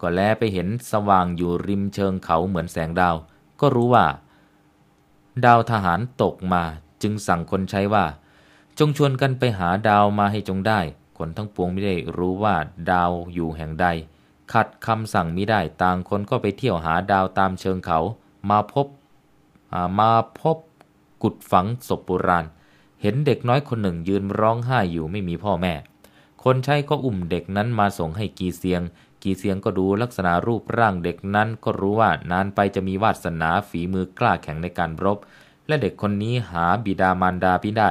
ก็แลไปเห็นสว่างอยู่ริมเชิงเขาเหมือนแสงดาว ก็รู้ว่า ดาวทหารตกมาจึงสั่งคนใช้ว่า จงชวนกันไปหาดาวมาให้จงได้ คนทั้งปวงไม่ได้รู้ว่า ดาวอยู่แห่งใด ขัดคำสั่งไม่ได้ต่างคนก็ไปเที่ยวหาดาวตามเชิงเขา มาพบมาพบกุดฝังศพโบราณ เห็นเด็กน้อยคนหนึ่งยืนร้องไห้อยู่ไม่มีพ่อแม่คนใช้ก็อุ้มเด็กนั้นมาส่งให้กีเซียง กีเซียงก็ดูลักษณะรูปร่างเด็กนั้นก็รู้ว่านานไปจะมีวาสนาฝีมือกล้าแข็งในการรบ และเด็กคนนี้หาบิดามารดาพี่ได้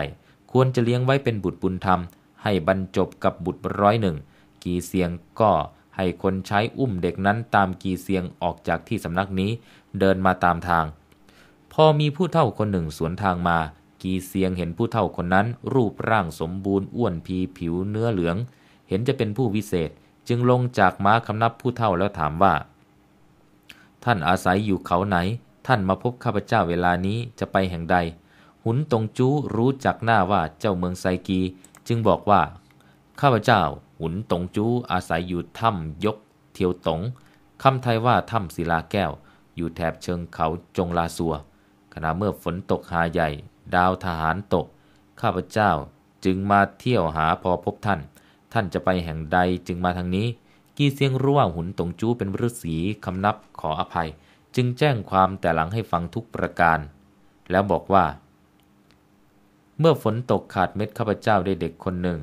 ควรจะเลี้ยงไว้เป็นบุตรบุญธรรม ให้บรรจบกับบุตรร้อยหนึ่งกีเซียงก็ให้คนใช้อุ้มเด็กนั้นตามกีเซียงออกจากที่สำนักนี้เดินมาตามทางพอมีผู้เฒ่าคนหนึ่งสวนทางมากีเซียงเห็นผู้เท่าคนนั้น รูปร่างสมบูรณ์อ้วนพีผิวเนื้อเหลือง เห็นจะเป็นผู้วิเศษ จึงลงจากม้าคำนับผู้เท่าแล้วถามว่า ท่านอาศัยอยู่เขาไหน ท่านมาพบข้าพเจ้าเวลานี้จะไปแห่งใด หุนตงจู้รู้จักหน้าว่าเจ้าเมืองไซกี จึงบอกว่า ข้าพเจ้า หุนตงจู้อาศัยอยู่ถ้ำยก เทียวตงคำไทยว่าถ้ำศิลาแก้ว อยู่แถบเชิงเขาจงลาสัว ขณะเมื่อฝนตกหาใหญ่ดาวทหารตกข้าพเจ้าจึงมาเที่ยวหาพอพบท่าน ท่านจะไปแห่งใดจึงมาทางนี้ กี้เซียงรู้ว่าหุนตงจู้เป็นฤาษีคำนับขออภัย จึงแจ้งความแต่หลังให้ฟังทุกประการ แล้วบอกว่า เมื่อฝนตกขาดเม็ดข้าพเจ้าได้เด็กคนหนึ่ง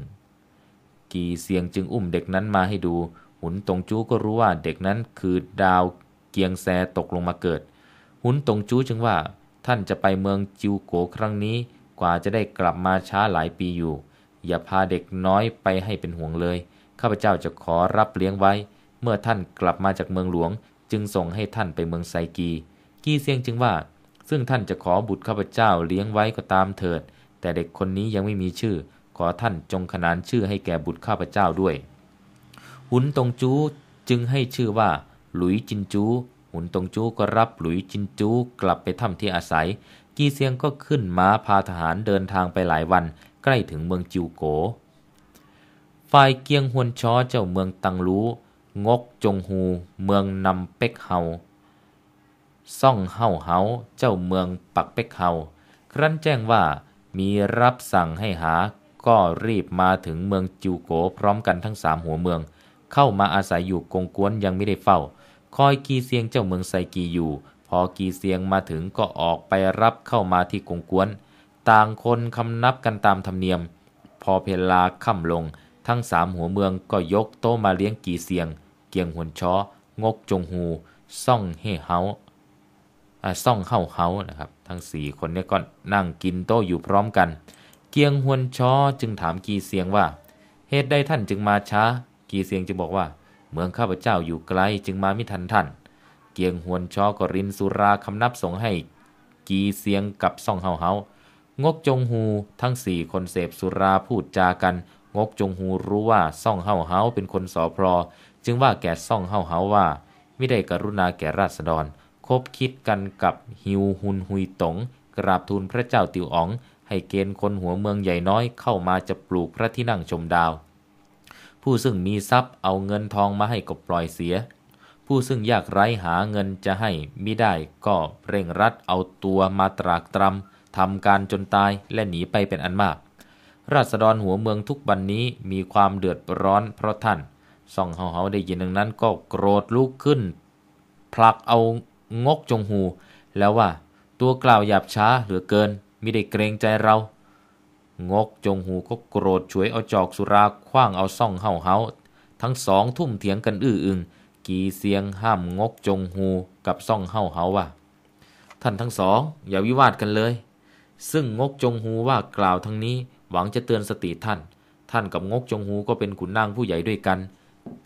กีเซียงจึงอุ้มเด็กนั้นมาให้ดู หุนตงจู้ก็รู้ว่าเด็กนั้นคือดาวเกียงแซตกลงมาเกิด หุนตงจู้จึงว่าท่านจะไปเมืองจิวโกครั้งนี้ กว่าจะได้กลับมาช้าหลายปีอยู่ อย่าพาเด็กน้อยไปให้เป็นห่วงเลยข้าพเจ้าจะขอรับเลี้ยงไว้ เมื่อท่านกลับมาจากเมืองหลวง จึงส่งให้ท่านไปเมืองไซกี กี้เซียงจึงว่า ซึ่งท่านจะขอบุตรข้าพเจ้าเลี้ยงไว้ก็ตามเถิด แต่เด็กคนนี้ยังไม่มีชื่อ ขอท่านจงขนานชื่อให้แก่บุตรข้าพเจ้าด้วยหุนตงจูจึงให้ชื่อว่าหลุยจินจูหุนตงจู้ก็รับหลุยจินจู้กลับไปถ้ำที่อาศัย กีเซียงก็ขึ้นมา พาทหารเดินทางไปหลายวัน ใกล้ถึงเมืองจิวโกฝ่ายเกียงฮวนชอเจ้าเมืองตังรู้งกจงฮูเมืองนำเป็กเฮาซ่องเฮาเฮาเจ้าเมืองปักเป็กเฮาครั้นแจ้งว่ามีรับสั่งให้หาก็รีบมาถึงเมืองจิวโกพร้อมกันทั้งสามหัวเมืองเข้ามาอาศัยอยู่กงกวนยังไม่ได้เฝ้าคอยกีเซียงเจ้าเมืองไซกีอยู่พอกีเซียงมาถึงก็ออกไปรับเข้ามาที่กงกวนต่างคนคำนับกันตามธรรมเนียม พอเพลาค่ำลงทั้งสามหัวเมืองก็ยกโต๊ะมาเลี้ยงกีเซียง เกียงหวนช้องกจงหูซ่องเฮเฮาซ่องเฮาเฮานะครับทั้งสี่คนนี้ก็นั่งกินโต๊ะอยู่พร้อมกัน เกียงหวนช้อจึงถามกีเซียงว่าเหตุใดท่านจึงมาช้า กีเซียงจึงบอกว่าเมืองข้าพเจ้าอยู่ไกลจึงมาไม่ทันท่านเกียงหวนชอกรินสุราคำนับส่งให้กีเสียงกับซ่องเฮาเฮางกจงฮูทั้งสี่คนเสพสุราพูดจากัน งกจงฮูรู้ว่าซ่องเฮาเฮาเป็นคนสอพรอจึงว่าแก่ซ่องเฮาเฮาว่าไม่ได้กรุณาแก่ราษฎร คบคิดกันกับฮิวหุนหุยตงกราบทูลพระเจ้าติวอ๋องให้เกณฑ์คนหัวเมืองใหญ่น้อยเข้ามาจะปลูกพระที่นั่งชมดาวผู้ซึ่งมีทรัพย์เอาเงินทองมาให้ก็ปล่อยเสีย ผู้ซึ่งยากไร้หาเงินจะให้มิได้ก็เร่งรัดเอาตัวมาตรากตรำทำการจนตายและหนีไปเป็นอันมาก ราษฎรหัวเมืองทุกวันนี้มีความเดือดร้อน เพราะท่าน ส่องเฮาเฮาได้ยินดังนั้นก็โกรธลุกขึ้นผลักเอางกจงหู แล้วว่าตัวกล่าวหยาบช้าเหลือเกินมิได้เกรงใจเรางกจงหูก็โกรธฉวยเอาจอกสุราคว้างเอาซ่องเห่าเฮาทั้งสองทุ่มเถียงกันอื้ออึงกีเสียงห้ามงกจงหูกับซ่องเห่าเฮาว่าท่านทั้งสอง อย่าวิวาทกันเลย ซึ่งงกจงหูว่ากล่าวทั้งนี้หวังจะเตือนสติท่าน ท่านกับงกจงหูก็เป็นขุนนางผู้ใหญ่ด้วยกัน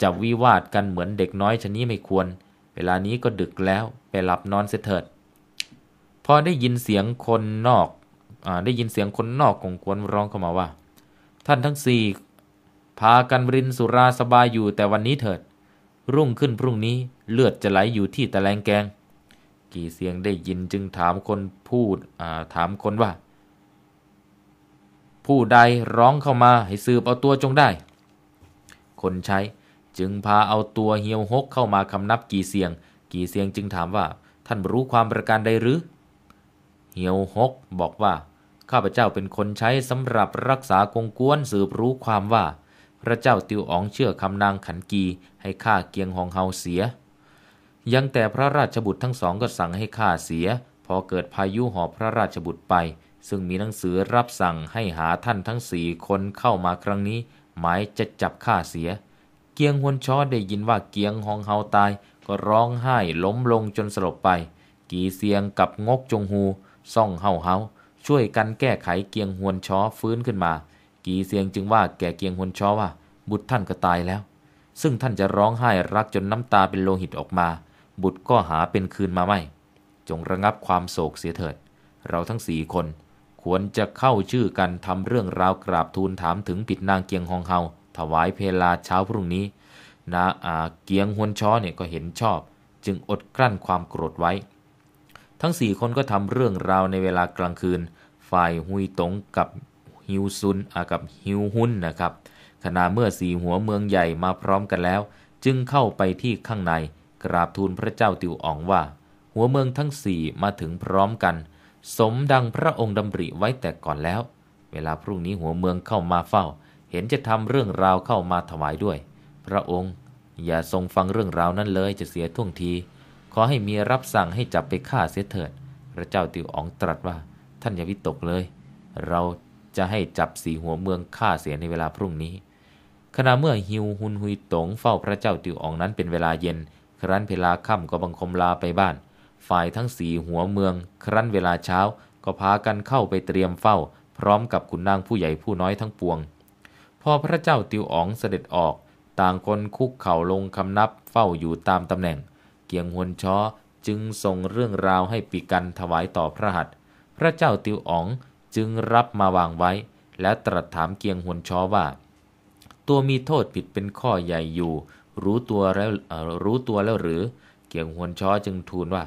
จะวิวาทกันเหมือนเด็กน้อยชนี้ไม่ควร เวลานี้ก็ดึกแล้วไปหลับนอนเสถิดพอได้ยินเสียงคนนอกได้ยินเสียงคนนอกกงกวนร้องเข้ามาว่า ท่านทั้งสี่ พากันรินสุราสบายอยู่แต่วันนี้เถิด รุ่งขึ้นพรุ่งนี้เลือดจะไหลอยู่ที่ตะแลงแกง กี่เสียงได้ยินจึงถามคนพูดถามคนว่า ผู้ใดร้องเข้ามาให้สืบเอาตัวจงได้ คนใช้จึงพาเอาตัวเฮียวหกเข้ามาคำนับกี่เสียง กี่เสียงจึงถามว่า ท่านรู้ความประการใดหรือเฮียวหกบอกว่าข้าพเจ้าเป็นคนใช้ สำหรับรักษากงกวน สืบรู้ความว่า พระเจ้าติวอ๋องเชื่อคำนางขันกีให้ข้าเกียงหองเฮาเสีย ยังแต่พระราชบุตรทั้งสองก็สั่งให้ข้าเสีย พอเกิดพายุหอบพระราชบุตรไป ซึ่งมีหนังสือรับสั่งให้หาท่านทั้งสี่คนเข้ามาครั้งนี้ หมายจะจับข้าเสีย เกียงฮวนช้อได้ยินว่าเกียงหองเฮาตาย ก็ร้องไห้ล้มลงจนสลบไป กีเสียงกับงกจงฮูซ่องเฮาเฮาช่วยกันแก้ไขเกียงหวนช้อฟื้นขึ้นมา กีเซียงจึงว่าแก่เกียงหวนช้อว่า บุตรท่านก็ตายแล้ว ซึ่งท่านจะร้องไห้รักจนน้ำตาเป็นโลหิตออกมา บุตรก็หาเป็นคืนมาไม่จงระงับความโศกเสียเถิด เราทั้งสี่คนควรจะเข้าชื่อกันทำเรื่องราวกราบทูลถามถึงผิดนางเกียงฮองเฮาถวายเพลาเช้าพรุ่งนี้นาอาเกียงฮวนช้อเนี่ยก็เห็นชอบจึงอดกลั้นความโกรธไว้ทั้งสี่คนก็ทำเรื่องราวในเวลากลางคืน ฝ่ายฮุยตงกับฮิวซุนกับฮิวฮุนนะครับ ขณะเมื่อสี่หัวเมืองใหญ่มาพร้อมกันแล้ว จึงเข้าไปที่ข้างในกราบทูลพระเจ้าติวอ๋องว่า หัวเมืองทั้งสี่มาถึงพร้อมกัน สมดังพระองค์ดำริ ไว้แต่ก่อนแล้ว เวลาพรุ่งนี้หัวเมืองเข้ามาเฝ้า เห็นจะทำเรื่องราวเข้ามาถวายด้วย พระองค์ อย่าทรงฟังเรื่องราวนั้นเลยจะเสียท่วงทีขอให้มีรับสั่งให้จับไปฆ่าเสียเถิด พระเจ้าติวอ๋องตรัสว่า ท่านอย่าวิตกเลย เราจะให้จับสีหัวเมืองฆ่าเสียในเวลาพรุ่งนี้ ขณะเมื่อฮิวฮุนฮุยตงเฝ้าพระเจ้าติวอ๋องนั้นเป็นเวลาเย็น ครั้นเวลาค่ำก็บังคมลาไปบ้าน ฝ่ายทั้งสีหัวเมือง ครั้นเวลาเช้าก็พากันเข้าไปเตรียมเฝ้า พร้อมกับขุนนางผู้ใหญ่ผู้น้อยทั้งปวง พอพระเจ้าติวอ๋องเสด็จออก ต่างคนคุกเข่าลงคำนับเฝ้าอยู่ตามตำแหน่งเกียงหวนช้อจึงส่งเรื่องราวให้ปีกันถวายต่อพระหัตถ์พระเจ้าติวอ๋องจึงรับมาวางไว้ และตรัสถามเกียงหวนช้อว่า ตัวมีโทษผิดเป็นข้อใหญ่อยู่ รู้ตัวแล้วรู้ตัวแล้วหรือ เกียงหวนช้อจึงทูลว่า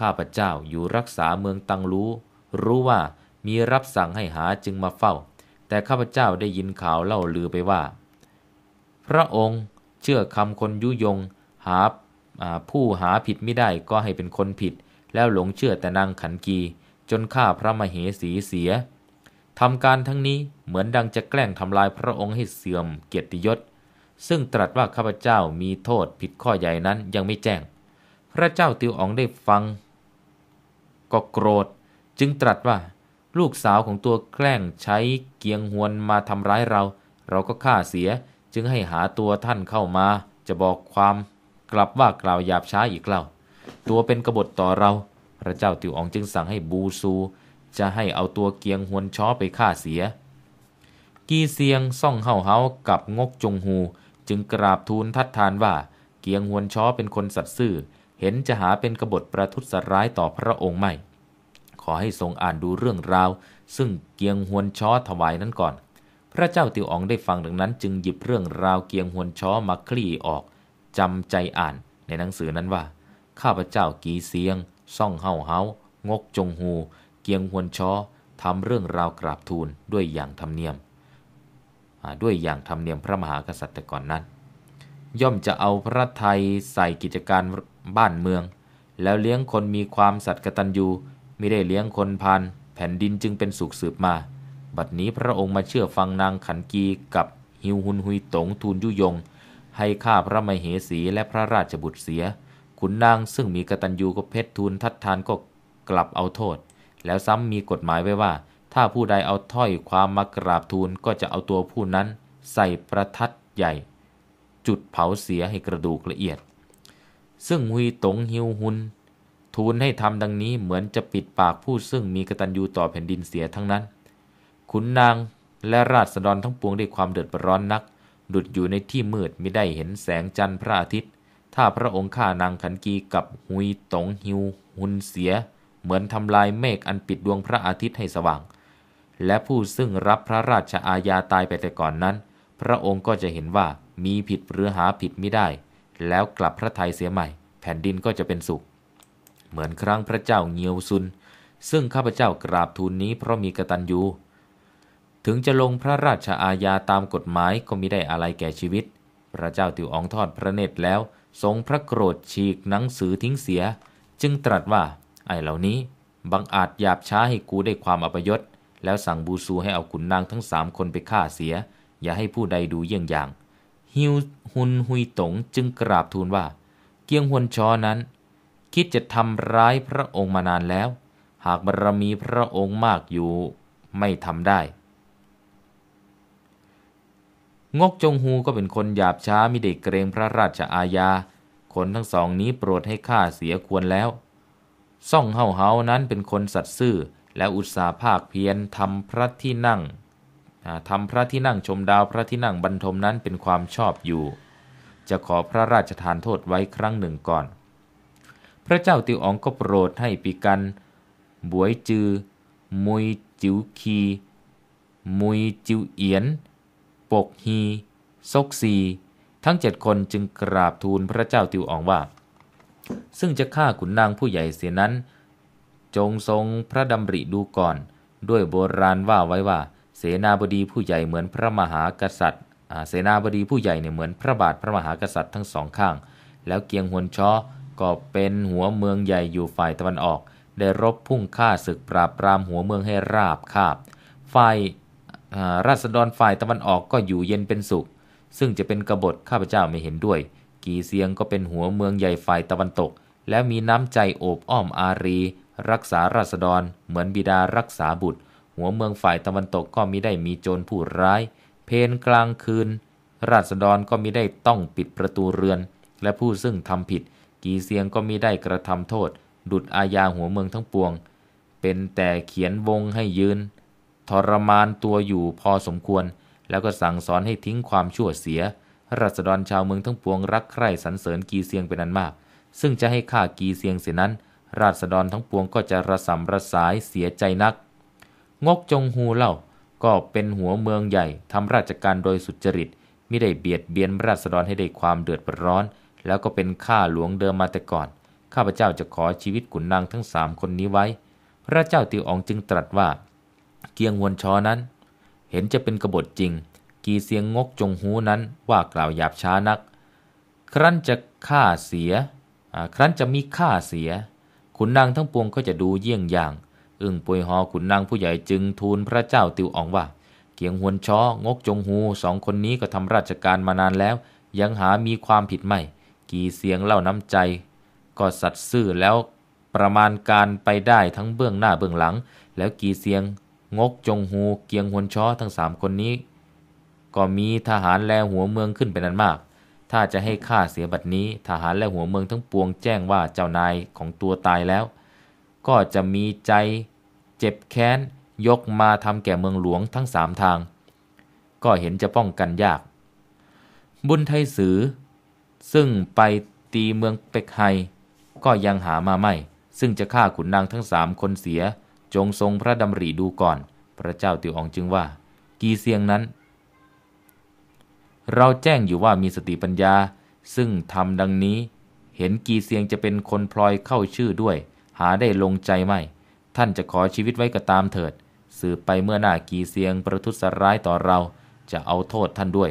ข้าพเจ้าอยู่รักษาเมืองตังรู้ รู้ว่ามีรับสั่งให้หาจึงมาเฝ้า แต่ข้าพเจ้าได้ยินข่าวเล่าลือไปว่า พระองค์เชื่อคำคนยุยงหาผู้หาผิดไม่ได้ก็ให้เป็นคนผิด แล้วหลงเชื่อแต่นางขันกีจนฆ่าพระมเหสีเสียทำการทั้งนี้เหมือนดังจะแกล้งทำลายพระองค์ให้เสื่อมเกียรติยศ ซึ่งตรัสว่าข้าพเจ้ามีโทษผิดข้อใหญ่นั้นยังไม่แจ้ง พระเจ้าติวอองได้ฟัง ก็โกรธจึงตรัสว่า ลูกสาวของตัวแกล้งใช้เกียงหวนมาทำร้ายเรา เราก็ฆ่าเสีย จึงให้หาตัวท่านเข้ามาจะบอกความกลับว่ากล่าวหยาบช้าอีกเล่า ตัวเป็นกบฏต่อเรา พระเจ้าติวอองจึงสั่งให้บูซู จะให้เอาตัวเกียงหวนช้อไปฆ่าเสีย กีเซียงซ่องเฮาเฮากับงกจงฮูจึงกราบทูลทัดทานว่า เกียงหวนช้อเป็นคนสัตซ์ซื่อ เห็นจะหาเป็นกบฏประทุษร้ายต่อพระองค์ไม่ ขอให้ทรงอ่านดูเรื่องราว ซึ่งเกียงหวนช้อถวายนั้นก่อน พระเจ้าติวอองได้ฟังดังนั้น จึงหยิบเรื่องราวเกียงหวนช้อมาคลี่ออกจำใจอ่านในหนังสือนั้นว่า ข้าพเจ้ากีเซียง ซ่องเฮาเฮางกจงฮูเกียงฮวนชอทำเรื่องราวกราบทูลด้วยอย่างธรรมเนียมด้วยอย่างธรรมเนียมพระมหากษัตริย์แต่ก่อนนั้น ย่อมจะเอาพระไทยใส่กิจการบ้านเมือง แล้วเลี้ยงคนมีความสัตย์กตัญญูไม่ได้เลี้ยงคนพันแผ่นดินจึงเป็นสุขสืบมา บัดนี้พระองค์มาเชื่อฟังนางขันกีกับฮิวหุนหุยตงทูลยุยงให้ข้าพระมเหสีและพระราชบุตรเสีย ขุนนางซึ่งมีกตัญญูกบเพชรทูลทัดทานก็กลับเอาโทษ แล้วซ้ำมีกฎหมายไว้ว่า ถ้าผู้ใดเอาถ้อยความมากราบทูลก็จะเอาตัวผู้นั้น ใส่ประทัดใหญ่ จุดเผาเสียให้กระดูกละเอียด ซึ่งหุยตงฮิวหุนทูลให้ทำดังนี้เหมือนจะปิดปากผู้ซึ่งมีกตัญญูต่อแผ่นดินเสียทั้งนั้น ขุนนางและราษฎรทั้งปวงได้ความเดือดร้อนนักดุดอยู่ในที่มืดไม่ได้เห็นแสงจันทร์พระอาทิตย์ ถ้าพระองค์ฆ่านางขันกีกับหุยตงฮิว หุนเสีย เหมือนทำลายเมฆอันปิดดวงพระอาทิตย์ให้สว่าง และผู้ซึ่งรับพระราชอาญาตายไปแต่ก่อนนั้น พระองค์ก็จะเห็นว่ามีผิดหรือหาผิดไม่ได้ แล้วกลับพระทัยเสียใหม่แผ่นดินก็จะเป็นสุข เหมือนครั้งพระเจ้าเงียว ซุน ซึ่งข้าพเจ้ากราบทูลนี้เพราะมีกตัญญูถึงจะลงพระราชอาญาตามกฎหมายก็มิได้อะไรแก่ชีวิต พระเจ้าติวอองทอดพระเนตรแล้ว ทรงพระโกรธฉีกหนังสือทิ้งเสีย จึงตรัสว่า ไอเหล่านี้บังอาจหยาบช้าให้กูได้ความอัปยศแล้วสั่งบูซูให้เอาขุนนางทั้งสามคนไปฆ่าเสีย อย่าให้ผู้ใดดูเยี่ยงอย่างฮิวฮุนหุยตงจึงกราบทูลว่า เกียงฮวนชอนั้น คิดจะทำร้ายพระองค์มานานแล้ว หากบารรมีพระองค์มากอยู่ไม่ทำได้งกจงฮูก็เป็นคนหยาบช้ามิได้เกรงพระราชอาญา คนทั้งสองนี้โปรดให้ข้าเสียควรแล้ว ซ่องเฮาเฮานั้นเป็นคนสัตซ์ซื่อและอุตสาภาคเพียรทำพระที่นั่งทำพระที่นั่งชมดาวพระที่นั่งบรรทมนั้นเป็นความชอบอยู่ จะขอพระราชทานโทษไว้ครั้งหนึ่งก่อน พระเจ้าติวอองก็โปรดให้ปีกัน บวยจือมุยจิวคีมุยจิวเอียนปกฮีซกซีทั้งเจ็ดคนจึงกราบทูลพระเจ้าติวอองว่า ซึ่งจะฆ่าขุนนางผู้ใหญ่เสียนั้น จงทรงพระดำริดูก่อน ด้วยโบราณว่าไว้ว่า เสนาบดีผู้ใหญ่เหมือนพระมหากษัตริย์เสนาบดีผู้ใหญ่เนี่ยเหมือนพระบาทพระมหากษัตริย์ทั้งสองข้าง แล้วเกียงหวนช้อก็เป็นหัวเมืองใหญ่อยู่ฝ่ายตะวันออก ได้รบพุ่งฆ่าศึกปราบปรามหัวเมืองให้ราบคาบฝ่ายราษฎรฝ่ายตะวันออกก็อยู่เย็นเป็นสุข ซึ่งจะเป็นกบฏข้าพเจ้าไม่เห็นด้วย กีเซียงก็เป็นหัวเมืองใหญ่ฝ่ายตะวันตก และมีน้ำใจโอบอ้อมอารี รักษาราษฎรเหมือนบิดารักษาบุตร หัวเมืองฝ่ายตะวันตกก็มิได้มีโจรผู้ร้าย เพนกลางคืน ราษฎรก็มิได้ต้องปิดประตูเรือน และผู้ซึ่งทำผิด กีเซียงก็มิได้กระทำโทษ ดุดอาญาหัวเมืองทั้งปวงเป็นแต่เขียนวงให้ยืนทรมานตัวอยู่พอสมควร แล้วก็สั่งสอนให้ทิ้งความชั่วเสีย ราษฎรชาวเมืองทั้งปวงรักใคร่สรรเสริญกีเซียงเป็นอันมาก ซึ่งจะให้ฆ่ากีเซียงเสียนั้น ราษฎรทั้งปวงก็จะระสำระสายเสียใจนัก งกจงฮูเล่าก็เป็นหัวเมืองใหญ่ทำราชการโดยสุจริตมิได้เบียดเบียนราษฎรให้ได้ความเดือดร้อน แล้วก็เป็นข้าหลวงเดิมมาแต่ก่อน ข้าพเจ้าจะขอชีวิตขุนนางทั้งสามคนนี้ไว้ พระเจ้าติวอองจึงตรัสว่าเกียงวนชอนั้น เห็นจะเป็นกบฏจริง กีเสียงงกจงหูนั้นว่ากล่าวหยาบช้านัก ครั้นจะฆ่าเสียครั้นจะมีฆ่าเสียขุนนางทั้งปวงก็จะดูเยี่ยงอย่าง อึ้งปวยหอขุนนางผู้ใหญ่จึงทูลพระเจ้าติวอองว่าเกียงหวนช้องกจงหูสองคนนี้ก็ทำราชการมานานแล้ว ยังหามีความผิดไม่ กีเสียงเล่าน้ำใจ ก็สัตซ์ซื่อแล้วประมาณการไปได้ทั้งเบื้องหน้าเบื้องหลังแล้วกีเสียงงกจงฮูเกียงฮวน ช้อ ทั้งสามคนนี้ ก็มีทหารแลหัวเมืองขึ้นเป็นอันมาก ถ้าจะให้ข้าเสียบัด นี้ทหาร และหัวเมืองทั้งปวงแจ้งว่าเจ้านายของตัวตายแล้ว ก็จะมีใจเจ็บแค้น ยกมาทำแก่เมืองหลวงทั้งสามทาง ก็เห็นจะป้องกันยาก บุญไทยสือซึ่งไปตีเมืองเป็กไฮก็ยังหามาไม่ ซึ่งจะฆ่าขุนนางทั้งสามคนเสียจง ทรงพระดำริดูก่อน พระเจ้าติวออง จึงว่า กีเซียงนั้น เราแจ้งอยู่ว่ามีสติปัญญา ซึ่งทำดังนี้ เห็นกีเซียงจะเป็นคน พลอยเข้าชื่อด้วย หาได้ลงใจไม่ ท่านจะขอชีวิตไว้ก็ตามเถิด สืบไปเมื่อ หน้า กีเซียง ประทุษร้ายต่อเรา จะเอาโทษท่านด้วย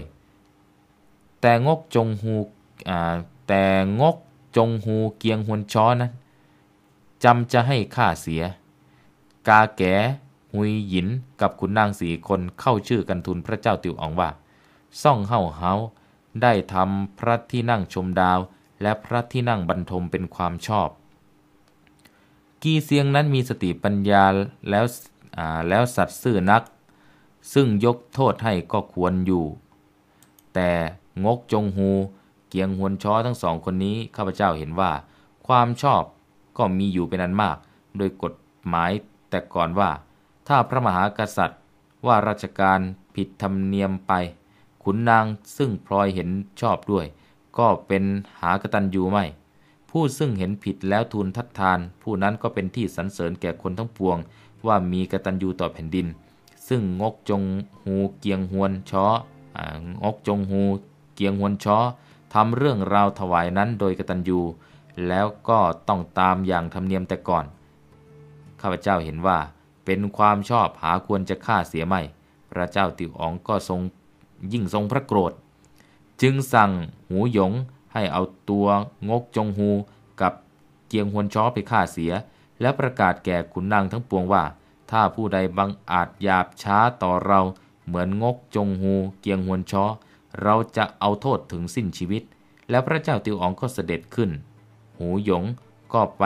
แต่งกจงฮูแต่งกจงฮูเกียงหวนช้อนั้นจำจะให้ข้าเสียกาแก่หุยหยินกับขุนนาง สี่คนเข้าชื่อกันทุนพระเจ้าติวออง ว่าซ่องเฮาเฮาได้ทำพระที่นั่งชมดาวและพระที่นั่งบรรทมเป็นความชอบ กีเซียงนั้นมีสติปัญญา แล้วแล้วสัตว์ซื่อนัก ซึ่งยกโทษให้ก็ควรอยู่ แต่งกจงฮูเกียง หวนช้อทั้งสองคนนี้ข้าพเจ้าเห็นว่าความชอบก็มีอยู่เป็นอันมากโดยกฎหมายแต่ก่อนว่าถ้าพระมหากษัตริย์ว่าราชการผิดธรรมเนียมไป ขุนนางซึ่งพลอยเห็นชอบด้วย ก็เป็นหากตันยูไม่ ผู้ซึ่งเห็นผิดแล้วทูลทัดทาน ผู้นั้นก็เป็นที่สรรเสริญแก่คนทั้งปวง ว่ามีกตันยูต่อแผ่นดิน ซึ่งงกจงหูเกียงหวนช้องกจงหูเกียงหวนช้อทำเรื่องราวถวายนั้นโดยกตันยูแล้วก็ต้องตามอย่างธรรมเนียมแต่ก่อนข้าพเจ้าเห็นว่าเป็นความชอบหาควรจะฆ่าเสียไม่ พระเจ้าติวอองก็ทรง ยิ่งทรงพระโกรธ จึงสั่งหูหยงให้เอาตัว งกจงฮูกับเกียงฮวนช้อไปฆ่าเสีย และประกาศแก่ขุนนางทั้งปวงว่า ถ้าผู้ใดบังอาจหยาบช้าต่อเราเหมือนงกจงฮูเกียงฮวนช้อเราจะเอาโทษถึงสิ้นชีวิต และพระเจ้าติวอองก็เสด็จขึ้น หูหยงก็ไป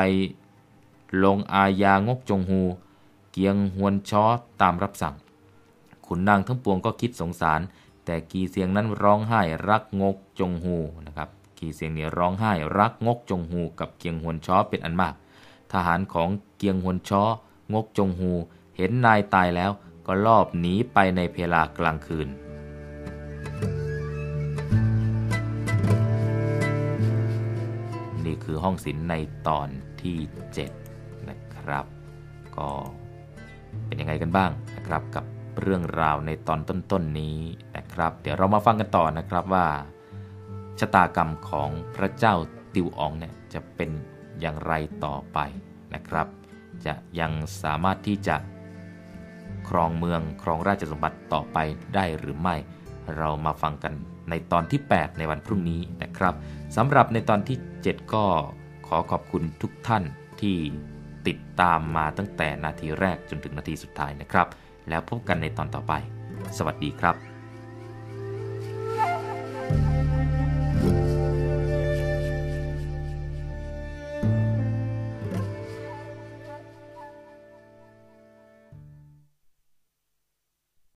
ลงอาญางกจงฮูเกียงหวนช้อ ตามรับสั่งขุนนางทั้งปวงก็คิดสงสาร แต่กีเสียงนั้นร้องไห้ รักงกจงฮูนะครับกีเสียงเนี่ยร้องไห้รักงกจงฮูกับเกียงหวนช้อเป็นอันมาก ทหารของเกียงหวนช้องกจงฮูเห็นนายตายแล้วก็ลอบหนีไปในเพลากลางคืน นี่คือห้องศิลในตอนที่ 7ครับก็เป็นยังไงกันบ้างนะครับกับเรื่องราวในตอนต้นๆนนี้นะครับ เดี๋ยวเรามาฟังกันต่อนะครับว่าชะตากรรมของพระเจ้าติวอองเนี่ยจะเป็นอย่างไรต่อไปนะครับ จะยังสามารถที่จะ ครองเมืองครองราชสมบัติต่อไปได้หรือไม่เรามาฟังกันในตอนที่ 8 ในวันพรุ่งนี้นะครับสำหรับในตอนที่ 7 ก็ขอขอบคุณทุกท่านที่ติดตามมาตั้งแต่นาทีแรกจนถึงนาทีสุดท้ายนะครับ แล้วพบกันในตอนต่อไป สวัสดีครับ